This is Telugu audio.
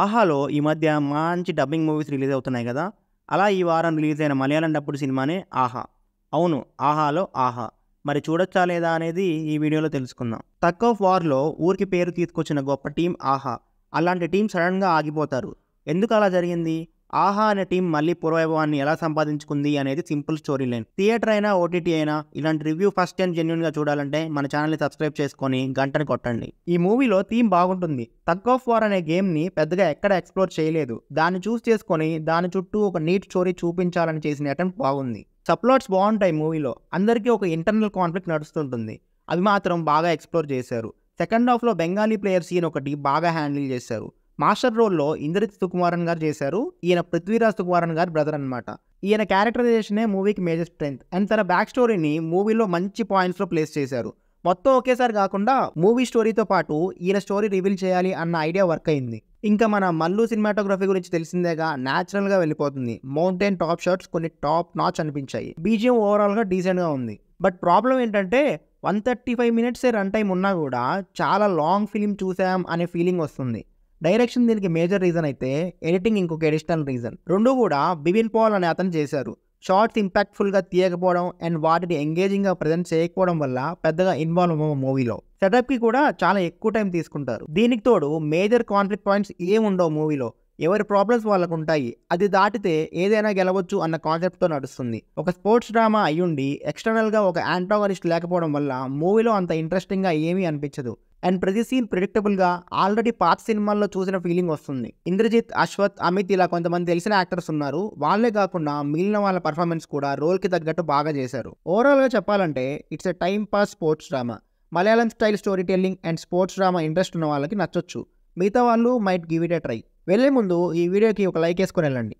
ఆహాలో ఈ మధ్య మంచి డబ్బింగ్ మూవీస్ రిలీజ్ అవుతున్నాయి కదా అలా ఈ వారం రిలీజ్ అయిన మలయాళం డప్పుడు సినిమానే ఆహా అవును ఆహాలో ఆహా మరి చూడొచ్చా లేదా అనేది ఈ వీడియోలో తెలుసుకుందాం తక్ ఆఫ్ వార్లో ఊరికి పేరు తీసుకొచ్చిన గొప్ప టీం ఆహా అలాంటి టీం సడన్గా ఆగిపోతారు ఎందుకు అలా జరిగింది ఆహా అనే టీం మళ్ళీ పురవైభవాన్ని ఎలా సంపాదించుకుంది అనేది సింపుల్ స్టోరీ లైన్ థియేటర్ అయినా ఓటీటీ అయినా ఇలాంటి రివ్యూ ఫస్ట్ టైం జెన్యున్ గా చూడాలంటే మన ఛానల్ని సబ్స్క్రైబ్ చేసుకొని గంటను కొట్టండి ఈ మూవీలో థీమ్ బాగుంటుంది తగ్ ఆఫ్ వార్ అనే గేమ్ ని పెద్దగా ఎక్కడ ఎక్స్ప్లోర్ చేయలేదు దాన్ని చూస్ చేసుకొని దాని చుట్టూ ఒక నీట్ స్టోరీ చూపించాలని చేసిన అటెంప్ట్ బాగుంది సప్లాట్స్ బాగుంటాయి మూవీలో అందరికీ ఒక ఇంటర్నల్ కాన్ఫ్లిక్ట్ నడుస్తుంటుంది అవి మాత్రం బాగా ఎక్స్ప్లోర్ చేశారు సెకండ్ హాఫ్లో బెంగాలీ ప్లేయర్ సీన్ ఒకటి బాగా హ్యాండిల్ చేశారు మాస్టర్ రోల్లో ఇంద్రజిత్ సుకుమారన్ గారు చేశారు ఈయన పృథ్వీరాజ్ సుకుమారన్ గారు బ్రదర్ అనమాట ఈయన క్యారెక్టరైజేషనే మూవీకి మేజర్ స్ట్రెంగ్త్ అండ్ తన బ్యాక్ స్టోరీని మూవీలో మంచి పాయింట్స్లో ప్లేస్ చేశారు మొత్తం ఒకేసారి కాకుండా మూవీ స్టోరీతో పాటు ఈయన స్టోరీ రివీల్ చేయాలి అన్న ఐడియా వర్క్ అయింది ఇంకా మన మల్లు సినిమాటోగ్రఫీ గురించి తెలిసిందేగా న్యాచురల్గా వెళ్ళిపోతుంది మౌంటైన్ టాప్ షర్ట్స్ కొన్ని టాప్ నాచ్ అనిపించాయి బీజిఎం ఓవరాల్గా డీసెంట్గా ఉంది బట్ ప్రాబ్లం ఏంటంటే వన్ థర్టీ ఫైవ్ మినిట్సే రన్ టైం ఉన్నా కూడా చాలా లాంగ్ ఫిలిం చూసాం అనే ఫీలింగ్ వస్తుంది డైరెక్షన్ దీనికి మేజర్ రీజన్ అయితే ఎడిటింగ్ ఇంకొక ఎడిషనల్ రీజన్ రెండు కూడా బిబిన్ పాల్ అనే అతను చేశారు షార్ట్స్ ఇంపాక్ట్ఫుల్గా తీయకపోవడం అండ్ వాటిని ఎంగేజింగ్గా ప్రజెంట్ చేయకపోవడం వల్ల పెద్దగా ఇన్వాల్వ్ అవ్వ మూవీలో సెటప్కి కూడా చాలా ఎక్కువ టైం తీసుకుంటారు దీనికి తోడు మేజర్ కాన్ఫ్లిక్ట్ పాయింట్స్ ఏముండవు మూవీలో ఎవరి ప్రాబ్లమ్స్ వాళ్ళకు ఉంటాయి అది దాటితే ఏదైనా గెలవచ్చు అన్న కాన్సెప్ట్తో నడుస్తుంది ఒక స్పోర్ట్స్ డ్రామా అయ్యుండి ఎక్స్టర్నల్గా ఒక యాంటాగనిస్ట్ లేకపోవడం వల్ల మూవీలో అంత ఇంట్రెస్టింగ్గా ఏమీ అనిపించదు అండ్ ప్రతి సీన్ ప్రిడిక్టబుల్గా ఆల్రెడీ పాత సినిమాల్లో చూసిన ఫీలింగ్ వస్తుంది ఇంద్రజిత్ అశ్వత్ అమిత్ ఇలా కొంతమంది తెలిసిన యాక్టర్స్ ఉన్నారు వాళ్ళే కాకుండా మిగిలిన వాళ్ళ పర్ఫార్మెన్స్ కూడా రోల్కి తగ్గట్టు బాగా చేశారు ఓవరాల్గా చెప్పాలంటే it's a time pass sports drama Malayalam style story telling and sports drama interest ఉన్న వాళ్ళకి నచ్చొచ్చు మిగతా వాళ్ళు might give it a try వెళ్లే ముందు ఈ వీడియోకి ఒక లైక్ వేసుకుని వెళ్ళండి